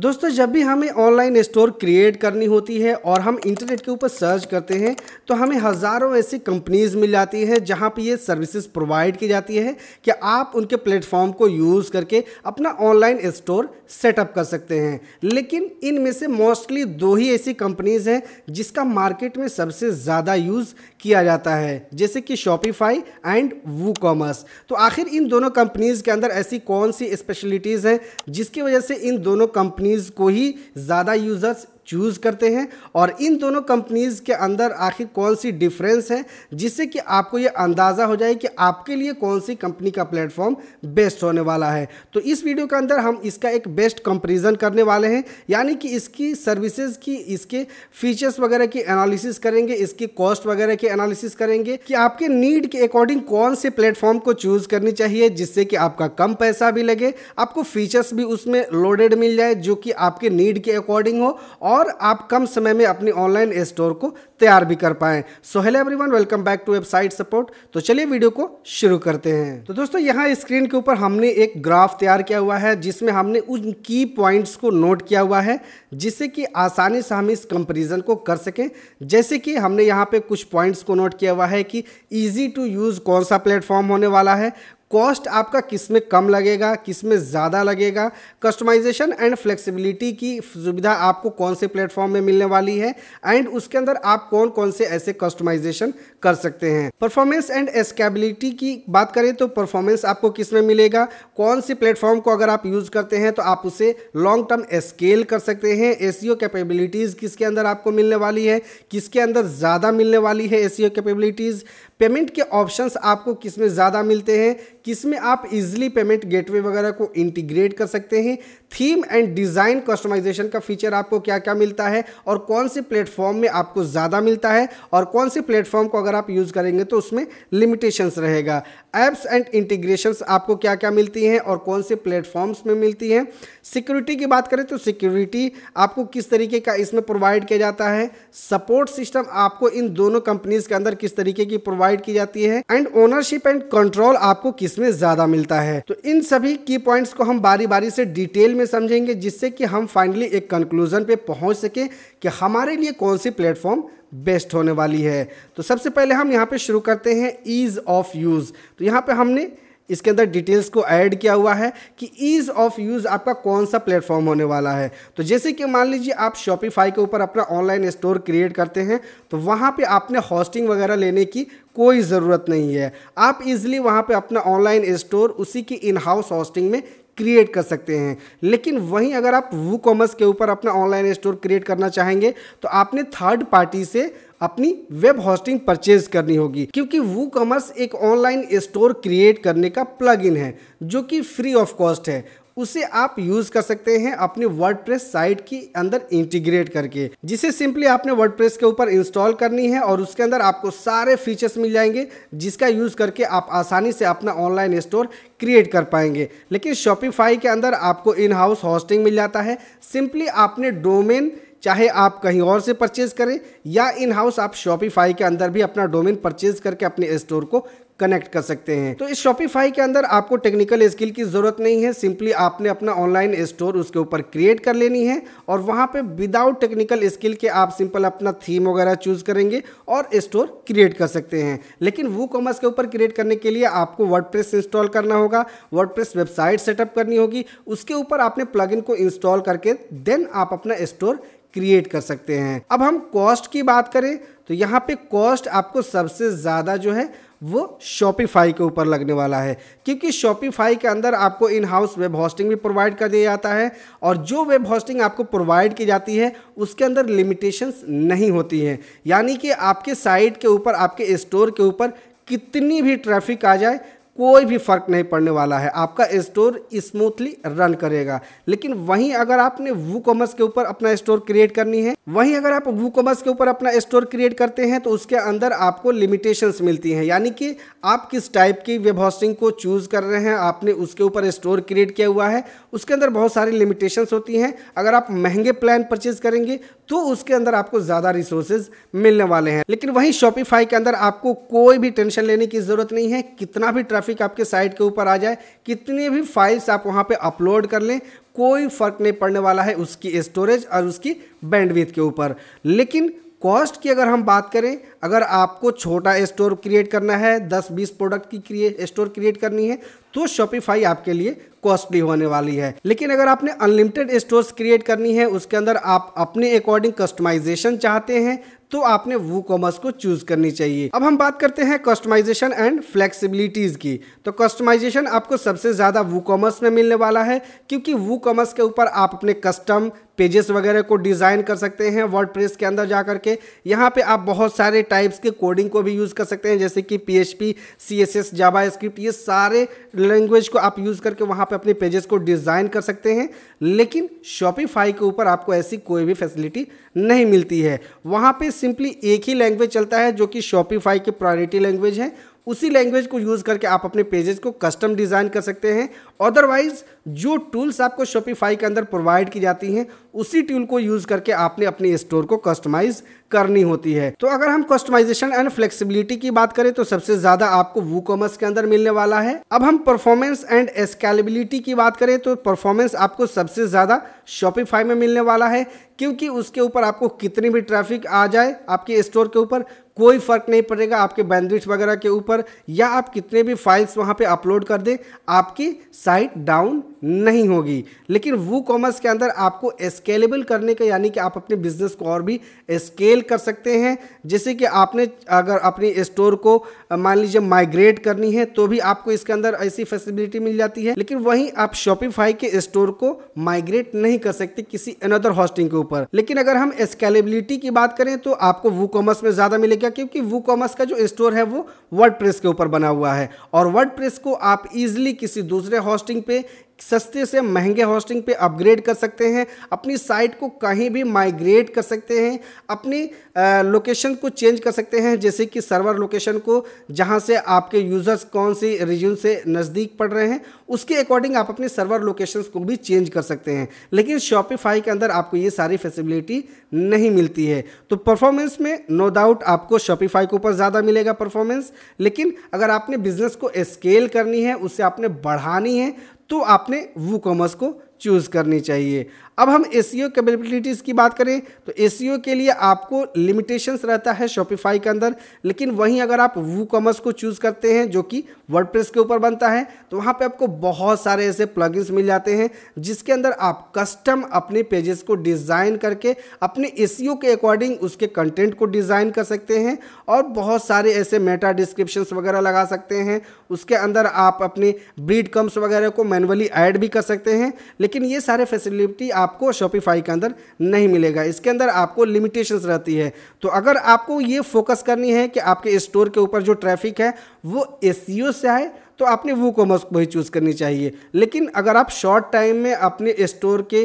दोस्तों जब भी हमें ऑनलाइन स्टोर क्रिएट करनी होती है और हम इंटरनेट के ऊपर सर्च करते हैं तो हमें हज़ारों ऐसी कंपनीज़ मिल जाती है जहां पे ये सर्विसेज प्रोवाइड की जाती है कि आप उनके प्लेटफॉर्म को यूज़ करके अपना ऑनलाइन स्टोर सेटअप कर सकते हैं लेकिन इनमें से मोस्टली दो ही ऐसी कंपनीज़ हैं जिसका मार्केट में सबसे ज़्यादा यूज़ किया जाता है जैसे कि शॉपिफाई एंड वू कॉमर्स तो आखिर इन दोनों कंपनीज़ के अंदर ऐसी कौन सी स्पेशलिटीज़ हैं जिसकी वजह से इन दोनों कंपनीज़ को ही ज़्यादा यूज़र्स चूज़ करते हैं और इन दोनों कंपनीज़ के अंदर आखिर कौन सी डिफरेंस है जिससे कि आपको ये अंदाज़ा हो जाए कि आपके लिए कौन सी कंपनी का प्लेटफॉर्म बेस्ट होने वाला है तो इस वीडियो के अंदर हम इसका एक बेस्ट कंपेरिजन करने वाले हैं यानी कि इसकी सर्विसेज की इसके फीचर्स वगैरह की एनालिसिस करेंगे इसकी कॉस्ट वगैरह की एनालिसिस करेंगे कि आपके नीड के अकॉर्डिंग कौन से प्लेटफॉर्म को चूज़ करनी चाहिए जिससे कि आपका कम पैसा भी लगे आपको फीचर्स भी उसमें लोडेड मिल जाए जो कि आपके नीड के अकॉर्डिंग हो और और आप कम समय में अपनी ऑनलाइन स्टोर को तैयार भी कर पाएं so hello everyone welcome back to website support तो चलिए वीडियो को शुरू करते हैं तो दोस्तों यहाँ स्क्रीन के ऊपर हमने एक ग्राफ तैयार किया हुआ है जिसमें हमने उन की पॉइंट्स को नोट किया हुआ है जिससे कि आसानी से हम इस कंपेरिजन को कर सकें जैसे कि हमने यहाँ पे कुछ पॉइंट्स को नोट किया हुआ है कि ईजी टू यूज़ कौन सा प्लेटफॉर्म होने वाला है कॉस्ट आपका किस में कम लगेगा किस में ज़्यादा लगेगा कस्टमाइजेशन एंड फ्लेक्सिबिलिटी की सुविधा आपको कौन से प्लेटफॉर्म में मिलने वाली है एंड उसके अंदर आप कौन कौन से ऐसे कस्टमाइजेशन कर सकते हैं परफॉर्मेंस एंड एस्केबिलिटी की बात करें तो परफॉर्मेंस आपको किस में मिलेगा कौन से प्लेटफॉर्म को अगर आप यूज़ करते हैं तो आप उसे लॉन्ग टर्म स्केल कर सकते हैं ए कैपेबिलिटीज़ e किसके अंदर आपको मिलने वाली है किसके अंदर ज़्यादा मिलने वाली है ए कैपेबिलिटीज़ e पेमेंट के ऑप्शंस आपको किस में ज़्यादा मिलते हैं किस में आप इजीली पेमेंट गेटवे वगैरह को इंटीग्रेट कर सकते हैं थीम एंड डिज़ाइन कस्टमाइजेशन का फीचर आपको क्या क्या मिलता है और कौन से प्लेटफॉर्म में आपको ज़्यादा मिलता है और कौन से प्लेटफॉर्म को अगर आप यूज़ करेंगे तो उसमें लिमिटेशंस रहेगा ऐप्स एंड इंटीग्रेशंस आपको क्या क्या मिलती हैं और कौन से प्लेटफॉर्म्स में मिलती हैं सिक्योरिटी की बात करें तो सिक्योरिटी आपको किस तरीके का इसमें प्रोवाइड किया जाता है सपोर्ट सिस्टम आपको इन दोनों कंपनीज के अंदर किस तरीके की प्रोवाइड की जाती है एंड ओनरशिप एंड कंट्रोल आपको किस में ज़्यादा मिलता है तो इन सभी की पॉइंट्स को हम बारी बारी से डिटेल में में समझेंगे जिससे कि हम फाइनली एक कंक्लूज़न पे पहुंच सकें कि हमारे लिए कौन सी प्लेटफॉर्म बेस्ट होने वाली है तो सबसे पहले हम यहाँ पे शुरू करते हैं ईज़ ऑफ़ यूज़ तो यहाँ पे हमने इसके अंदर डिटेल्स को ऐड किया हुआ है कि ईज़ ऑफ यूज़ आपका कौन सा प्लेटफॉर्म होने वाला है तो जैसे कि मान लीजिए आप शॉपिफाई के ऊपर अपना ऑनलाइन स्टोर क्रिएट करते हैं तो वहाँ पे आपने हॉस्टिंग वगैरह लेने की कोई ज़रूरत नहीं है आप इजीली वहाँ पे अपना ऑनलाइन स्टोर उसी की इन हाउस हॉस्टिंग में क्रिएट कर सकते हैं लेकिन वहीं अगर आप वू कॉमर्स के ऊपर अपना ऑनलाइन स्टोर क्रिएट करना चाहेंगे तो आपने थर्ड पार्टी से अपनी वेब होस्टिंग परचेज करनी होगी क्योंकि वू कॉमर्स एक ऑनलाइन स्टोर क्रिएट करने का प्लगइन है जो कि फ्री ऑफ कॉस्ट है उसे आप यूज कर सकते हैं अपनी वर्ड साइट के अंदर इंटीग्रेट करके जिसे सिंपली आपने वर्ड के ऊपर इंस्टॉल करनी है और उसके अंदर आपको सारे फीचर्स मिल जाएंगे जिसका यूज करके आप आसानी से अपना ऑनलाइन स्टोर क्रिएट कर पाएंगे लेकिन शॉपिफाई के अंदर आपको इन हाउस होस्टिंग मिल जाता है सिंपली आपने डोमेन चाहे आप कहीं और से परचेज करें या इन हाउस आप शॉपिफाई के अंदर भी अपना डोमेन परचेज करके अपने स्टोर को कनेक्ट कर सकते हैं तो इस शॉपिफाई के अंदर आपको टेक्निकल स्किल की जरूरत नहीं है सिंपली आपने अपना ऑनलाइन स्टोर उसके ऊपर क्रिएट कर लेनी है और वहाँ पे विदाउट टेक्निकल स्किल के आप सिंपल अपना थीम वगैरह चूज करेंगे और स्टोर क्रिएट कर सकते हैं लेकिन वो कॉमर्स के ऊपर क्रिएट करने के लिए आपको वर्ड इंस्टॉल करना होगा वर्ड वेबसाइट सेटअप करनी होगी उसके ऊपर आपने प्लग को इंस्टॉल करके देन आप अपना स्टोर क्रिएट कर सकते हैं अब हम कॉस्ट की बात करें तो यहाँ पे कॉस्ट आपको सबसे ज़्यादा जो है वो शॉपिफाई के ऊपर लगने वाला है क्योंकि शॉपिफाई के अंदर आपको इन हाउस वेब होस्टिंग भी प्रोवाइड कर दिया जाता है और जो वेब होस्टिंग आपको प्रोवाइड की जाती है उसके अंदर लिमिटेशंस नहीं होती हैं यानी कि आपके साइट के ऊपर आपके स्टोर के ऊपर कितनी भी ट्रैफिक आ जाए कोई भी फ़र्क नहीं पड़ने वाला है आपका स्टोर स्मूथली रन करेगा लेकिन वहीं अगर आपने वू कॉमर्स के ऊपर अपना स्टोर क्रिएट करनी है वहीं अगर आप वो कॉमर्स के ऊपर अपना स्टोर क्रिएट करते हैं तो उसके अंदर आपको लिमिटेशंस मिलती हैं यानी कि आप किस टाइप की वेब होस्टिंग को चूज़ कर रहे हैं आपने उसके ऊपर स्टोर क्रिएट किया हुआ है उसके अंदर बहुत सारी लिमिटेशंस होती हैं अगर आप महंगे प्लान परचेज करेंगे तो उसके अंदर आपको ज़्यादा रिसोर्सेज मिलने वाले हैं लेकिन वहीं शॉपिफाई के अंदर आपको कोई भी टेंशन लेने की ज़रूरत नहीं है कितना भी ट्रैफिक ट्रैफिक आपके साइट के ऊपर आ जाए कितनी भी फाइल्स आप वहाँ पे अपलोड कर लें कोई फ़र्क नहीं पड़ने वाला है उसकी स्टोरेज और उसकी बैंडविथ के ऊपर लेकिन कॉस्ट की अगर हम बात करें अगर आपको छोटा स्टोर क्रिएट करना है 10-20 प्रोडक्ट की क्रिए स्टोर क्रिएट करनी है तो शॉपिफाई आपके लिए कॉस्टली होने वाली है लेकिन अगर आपने अनलिमिटेड स्टोर्स क्रिएट करनी है उसके अंदर आप अपने अकॉर्डिंग कस्टमाइजेशन चाहते हैं तो आपने वो कॉमर्स को चूज करनी चाहिए अब हम बात करते हैं कस्टमाइजेशन एंड फ्लेक्सिबिलिटीज की तो कस्टमाइजेशन आपको सबसे ज्यादा वो कॉमर्स में मिलने वाला है क्योंकि वो कॉमर्स के ऊपर आप अपने कस्टम पेजेस वगैरह को डिज़ाइन कर सकते हैं वर्ड के अंदर जा करके यहाँ पे आप बहुत सारे टाइप्स के कोडिंग को भी यूज़ कर सकते हैं जैसे कि P H P C S S JavaScript ये सारे लैंग्वेज को आप यूज़ करके वहाँ पे अपने पेजेस को डिज़ाइन कर सकते हैं लेकिन शॉपिफाई के ऊपर आपको ऐसी कोई भी फैसिलिटी नहीं मिलती है वहाँ पर सिंपली एक ही लैंग्वेज चलता है जो कि शॉपिफाई की प्रायोरिटी लैंग्वेज है उसी लैंग्वेज को यूज़ करके आप अपने पेजेस को कस्टम डिज़ाइन कर सकते हैं अदरवाइज जो टूल्स आपको शॉपिफाई के अंदर प्रोवाइड की जाती हैं उसी टूल को यूज़ करके आपने अपने स्टोर को कस्टमाइज़ करनी होती है तो अगर हम कस्टमाइजेशन एंड फ्लेक्सिबिलिटी की बात करें तो सबसे ज़्यादा आपको वू कॉमर्स के अंदर मिलने वाला है अब हम परफॉर्मेंस एंड स्केलेबिलिटी की बात करें तो परफॉर्मेंस आपको सबसे ज़्यादा शॉपिफाई में मिलने वाला है क्योंकि उसके ऊपर आपको कितनी भी ट्रैफिक आ जाए आपके स्टोर के ऊपर कोई फ़र्क नहीं पड़ेगा आपके बैंडविड्थ वगैरह के ऊपर या आप कितने भी फाइल्स वहां पे अपलोड कर दें आपकी साइट डाउन नहीं होगी लेकिन वो कॉमर्स के अंदर आपको स्केलेबल करने का यानी कि आप अपने बिजनेस को और भी स्केल कर सकते हैं जैसे कि आपने अगर अपने स्टोर को मान लीजिए माइग्रेट करनी है तो भी आपको इसके अंदर ऐसी फैसिलिटी मिल जाती है लेकिन वहीं आप शॉपिफाई के स्टोर को माइग्रेट नहीं कर सकते किसी अनदर होस्टिंग के ऊपर लेकिन अगर हम स्केलेबिलिटी की बात करें तो आपको वो कॉमर्स में ज़्यादा मिलेगी क्या क्योंकि वो कॉमर्स का जो स्टोर है वो वर्ड के ऊपर बना हुआ है और वर्ड को आप इजिली किसी दूसरे होस्टिंग पे सस्ते से महंगे होस्टिंग पे अपग्रेड कर सकते हैं अपनी साइट को कहीं भी माइग्रेट कर सकते हैं अपनी लोकेशन को चेंज कर सकते हैं जैसे कि सर्वर लोकेशन को जहां से आपके यूज़र्स कौन सी रीजन से नज़दीक पड़ रहे हैं उसके अकॉर्डिंग आप अपने सर्वर लोकेशंस को भी चेंज कर सकते हैं लेकिन शॉपिफाई के अंदर आपको ये सारी फैसिलिटी नहीं मिलती है तो परफॉर्मेंस में नो no डाउट आपको शॉपिफाई के ऊपर ज़्यादा मिलेगा परफॉर्मेंस लेकिन अगर आपने बिजनेस को स्केल करनी है उसे आपने बढ़ानी है तो आपने वो कॉमर्स को चूज़ करनी चाहिए अब हम ए कैपेबिलिटीज़ e की बात करें तो ए e के लिए आपको लिमिटेशंस रहता है शॉपिफाई के अंदर लेकिन वहीं अगर आप वू कॉमर्स को चूज़ करते हैं जो कि वर्डप्रेस के ऊपर बनता है तो वहाँ पे आपको बहुत सारे ऐसे प्लगइन्स मिल जाते हैं जिसके अंदर आप कस्टम अपने पेजेस को डिज़ाइन करके अपने ए e के अकॉर्डिंग उसके कंटेंट को डिज़ाइन कर सकते हैं और बहुत सारे ऐसे मेटा डिस्क्रिप्शंस वगैरह लगा सकते हैं उसके अंदर आप अपने ब्रीड कम्स वगैरह को मैनुअली ऐड भी कर सकते हैं लेकिन ये सारे फैसिलिटी आप आपको शॉपिफाई के अंदर नहीं मिलेगा इसके अंदर आपको लिमिटेशंस रहती है तो अगर आपको ये फोकस करनी है कि आपके स्टोर के ऊपर जो ट्रैफिक है वो एस e से आए तो आपने वो कॉमर्स को ही चूज़ करनी चाहिए लेकिन अगर आप शॉर्ट टाइम में अपने स्टोर के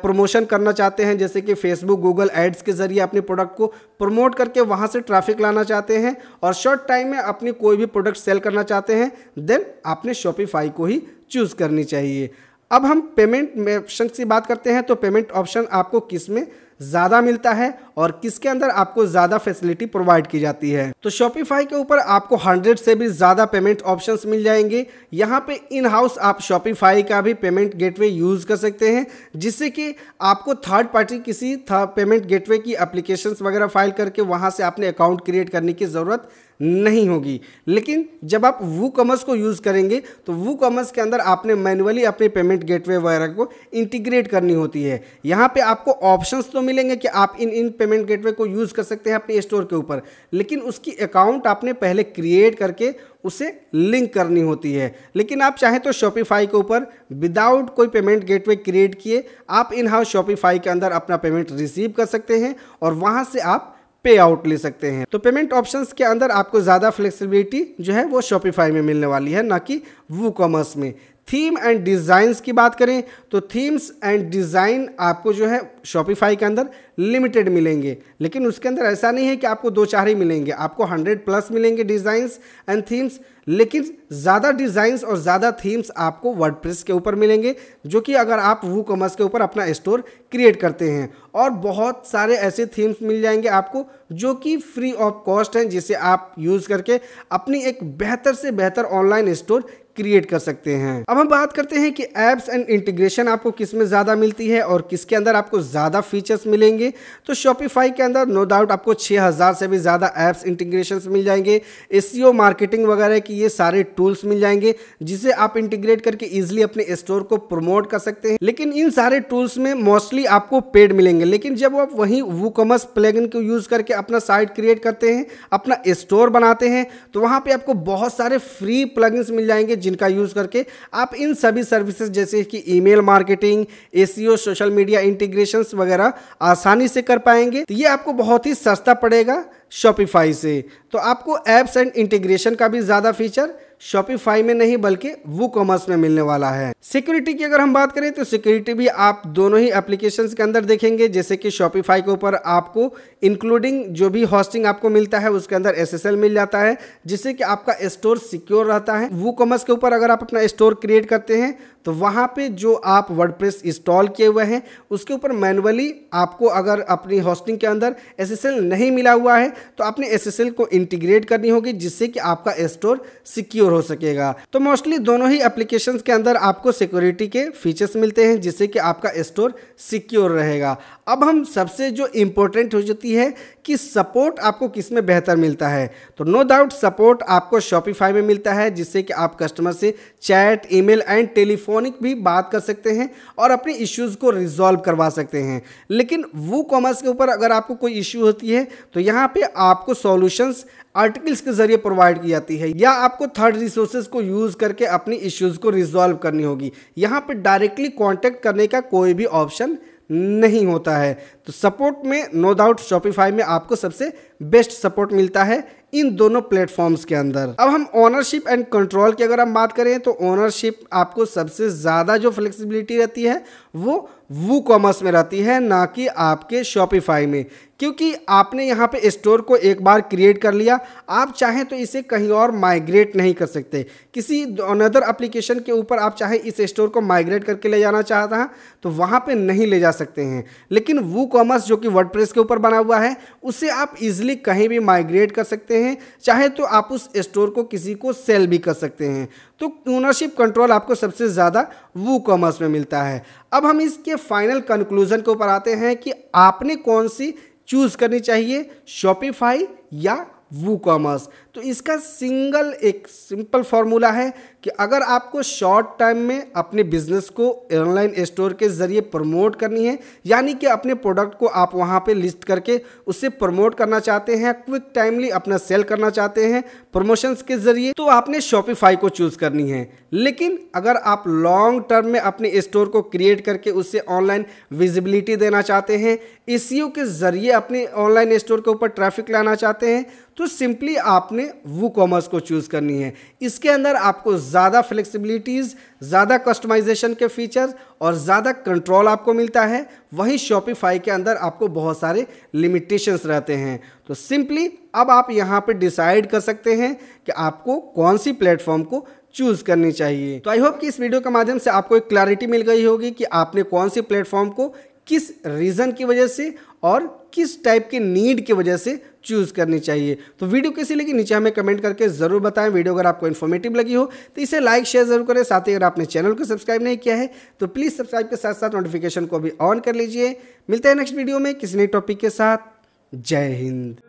प्रमोशन करना चाहते हैं जैसे कि फेसबुक गूगल एड्स के ज़रिए अपने प्रोडक्ट को प्रमोट करके वहाँ से ट्रैफिक लाना चाहते हैं और शॉर्ट टाइम में अपनी कोई भी प्रोडक्ट सेल करना चाहते हैं देन आपने शॉपिफाई को ही चूज़ करनी चाहिए अब हम पेमेंट ऑप्शन की बात करते हैं तो पेमेंट ऑप्शन आपको किस में ज़्यादा मिलता है और किसके अंदर आपको ज़्यादा फैसिलिटी प्रोवाइड की जाती है तो शॉपिफाई के ऊपर आपको हंड्रेड से भी ज़्यादा पेमेंट ऑप्शंस मिल जाएंगे यहाँ पे इन हाउस आप शॉपिफाई का भी पेमेंट गेटवे यूज़ कर सकते हैं जिससे कि आपको थर्ड पार्टी किसी पेमेंट गेटवे की अप्लीकेशन वगैरह फाइल करके वहाँ से आपने अकाउंट क्रिएट करने की ज़रूरत नहीं होगी लेकिन जब आप वो कॉमर्स को यूज़ करेंगे तो वो कॉमर्स के अंदर आपने मैनुअली अपने पेमेंट गेटवे वगैरह को इंटीग्रेट करनी होती है यहाँ पे आपको ऑप्शंस तो मिलेंगे कि आप इन इन पेमेंट गेटवे को यूज़ कर सकते हैं अपने स्टोर के ऊपर लेकिन उसकी अकाउंट आपने पहले क्रिएट करके उसे लिंक करनी होती है लेकिन आप चाहें तो शॉपिफाई के ऊपर विदाउट कोई पेमेंट गेटवे क्रिएट किए आप इन हाउस शॉपिफाई के अंदर अपना पेमेंट रिसीव कर सकते हैं और वहाँ से आप पे आउट ले सकते हैं तो पेमेंट ऑप्शंस के अंदर आपको ज़्यादा फ्लेक्सिबिलिटी जो है वो शॉपिफाई में मिलने वाली है ना कि वू कॉमर्स में थीम एंड डिज़ाइंस की बात करें तो थीम्स एंड डिज़ाइन आपको जो है शॉपिफाई के अंदर लिमिटेड मिलेंगे लेकिन उसके अंदर ऐसा नहीं है कि आपको दो चार ही मिलेंगे आपको हंड्रेड प्लस मिलेंगे डिज़ाइंस एंड थीम्स लेकिन ज़्यादा डिज़ाइंस और ज़्यादा थीम्स आपको प्रेस के ऊपर मिलेंगे जो कि अगर आप वू कॉमर्स के ऊपर अपना स्टोर क्रिएट करते हैं और बहुत सारे ऐसे थीम्स मिल जाएंगे आपको जो कि फ्री ऑफ कॉस्ट हैं जिसे आप यूज़ करके अपनी एक बेहतर से बेहतर ऑनलाइन स्टोर क्रिएट कर सकते हैं अब हम बात करते हैं कि एप्स एंड इंटीग्रेशन आपको किस में ज़्यादा मिलती है और किसके अंदर आपको ज़्यादा फीचर्स मिलेंगे तो शॉपिफाई के अंदर नो डाउट आपको 6000 से भी ज़्यादा एप्स इंटीग्रेशन मिल जाएंगे एस मार्केटिंग e वगैरह की ये सारे टूल्स मिल जाएंगे जिसे आप इंटीग्रेट करके ईजिली अपने स्टोर को प्रमोट कर सकते हैं लेकिन इन सारे टूल्स में मोस्टली आपको पेड मिलेंगे लेकिन जब आप वहीं वो कॉमर्स प्लेगन को यूज़ करके अपना साइट क्रिएट करते हैं अपना स्टोर बनाते हैं तो वहाँ पर आपको बहुत सारे फ्री प्लगइन्स मिल जाएंगे जिनका यूज़ करके आप इन सभी सर्विसेज जैसे कि email marketing SEO social media integration वगैरह आसानी से कर पाएंगे तो ये आपको बहुत ही सस्ता पड़ेगा शॉपिफाई से तो आपको ऐप्स एंड इंटीग्रेशन का भी ज़्यादा फीचर शॉपिफाई में नहीं बल्कि वो कॉमर्स में मिलने वाला है सिक्योरिटी की अगर हम बात करें तो सिक्योरिटी भी आप दोनों ही एप्लीकेशन के अंदर देखेंगे जैसे कि शॉपिफाई के ऊपर आपको इंक्लूडिंग जो भी हॉस्टिंग आपको मिलता है उसके अंदर एस मिल जाता है जिससे कि आपका स्टोर सिक्योर रहता है वो कॉमर्स के ऊपर अगर आप अपना स्टोर क्रिएट करते हैं तो वहाँ पे जो आप वर्डप्रेस इंस्टॉल किए हुए हैं उसके ऊपर मैनुअली आपको अगर अपनी होस्टिंग के अंदर एस नहीं मिला हुआ है तो आपने एस को इंटीग्रेट करनी होगी जिससे कि आपका स्टोर सिक्योर हो सकेगा तो मोस्टली दोनों ही एप्लीकेशन के अंदर आपको सिक्योरिटी के फीचर्स मिलते हैं जिससे कि आपका स्टोर सिक्योर रहेगा अब हम सबसे जो इम्पोर्टेंट हो जाती है कि सपोर्ट आपको किस में बेहतर मिलता है तो नो डाउट सपोर्ट आपको शॉपिफाई में मिलता है जिससे कि आप कस्टमर से चैट ईमेल एंड टेलीफोनिक भी बात कर सकते हैं और अपने इश्यूज़ को रिजॉल्व करवा सकते हैं लेकिन वो कॉमर्स के ऊपर अगर आपको कोई इश्यू होती है तो यहाँ पर आपको सॉल्यूशंस आर्टिकल्स के जरिए प्रोवाइड की जाती है या आपको थर्ड रिसोर्सेज को यूज़ करके अपनी इश्यूज़ को रिजॉल्व करनी होगी यहाँ पर डायरेक्टली कॉन्टैक्ट करने का कोई भी ऑप्शन नहीं होता है तो सपोर्ट में नो डाउट शॉपिफाई में आपको सबसे बेस्ट सपोर्ट मिलता है इन दोनों प्लेटफॉर्म्स के अंदर अब हम ओनरशिप एंड कंट्रोल की अगर हम बात करें तो ओनरशिप आपको सबसे ज़्यादा जो फ्लेक्सिबिलिटी रहती है वो वू कॉमर्स में रहती है ना कि आपके शॉपिफाई में क्योंकि आपने यहाँ पे स्टोर को एक बार क्रिएट कर लिया आप चाहें तो इसे कहीं और माइग्रेट नहीं कर सकते किसी अनदर एप्लीकेशन के ऊपर आप चाहे इस स्टोर को माइग्रेट करके ले जाना चाहता हैं तो वहाँ पे नहीं ले जा सकते हैं लेकिन वो कॉमर्स जो कि वर्ड के ऊपर बना हुआ है उसे आप इजिली कहीं भी माइग्रेट कर सकते हैं चाहे तो आप उस स्टोर को किसी को सेल भी कर सकते हैं तो ओनरशिप कंट्रोल आपको सबसे ज़्यादा वो कॉमर्स में मिलता है अब हम इसके फाइनल कंक्लूजन के ऊपर आते हैं कि आपने कौन सी चूज़ करनी चाहिए शॉपिफाई या वू कॉमर्स तो इसका सिंगल एक सिंपल फॉर्मूला है कि अगर आपको शॉर्ट टाइम में अपने बिजनेस को ऑनलाइन स्टोर के ज़रिए प्रमोट करनी है यानी कि अपने प्रोडक्ट को आप वहाँ पे लिस्ट करके उसे प्रमोट करना चाहते हैं क्विक टाइमली अपना सेल करना चाहते हैं प्रमोशंस के ज़रिए तो आपने शॉपिफाई को चूज़ करनी है लेकिन अगर आप लॉन्ग टर्म में अपने स्टोर को क्रिएट करके उससे ऑनलाइन विजिबिलिटी देना चाहते हैं एस के ज़रिए अपने ऑनलाइन स्टोर के ऊपर ट्रैफिक लाना चाहते हैं तो सिंपली आपने वो कॉमर्स को चूज़ करनी है इसके अंदर आपको ज़्यादा फ्लेक्सिबिलिटीज़ ज़्यादा कस्टमाइजेशन के फीचर्स और ज़्यादा कंट्रोल आपको मिलता है वहीं शॉपिफाई के अंदर आपको बहुत सारे लिमिटेशंस रहते हैं तो सिंपली अब आप यहाँ पर डिसाइड कर सकते हैं कि आपको कौन सी प्लेटफॉर्म को चूज़ करनी चाहिए तो आई होप कि इस वीडियो के माध्यम से आपको एक क्लैरिटी मिल गई होगी कि आपने कौन सी प्लेटफॉर्म को किस रीज़न की वजह से और किस टाइप के नीड की वजह से चूज़ करनी चाहिए तो वीडियो कैसी लगी नीचे हमें कमेंट करके ज़रूर बताएं वीडियो अगर आपको इन्फॉर्मेटिव लगी हो तो इसे लाइक शेयर जरूर करें साथ ही अगर आपने चैनल को सब्सक्राइब नहीं किया है तो प्लीज़ सब्सक्राइब के साथ साथ नोटिफिकेशन को भी ऑन कर लीजिए मिलते हैं नेक्स्ट वीडियो में किसी नए टॉपिक के साथ जय हिंद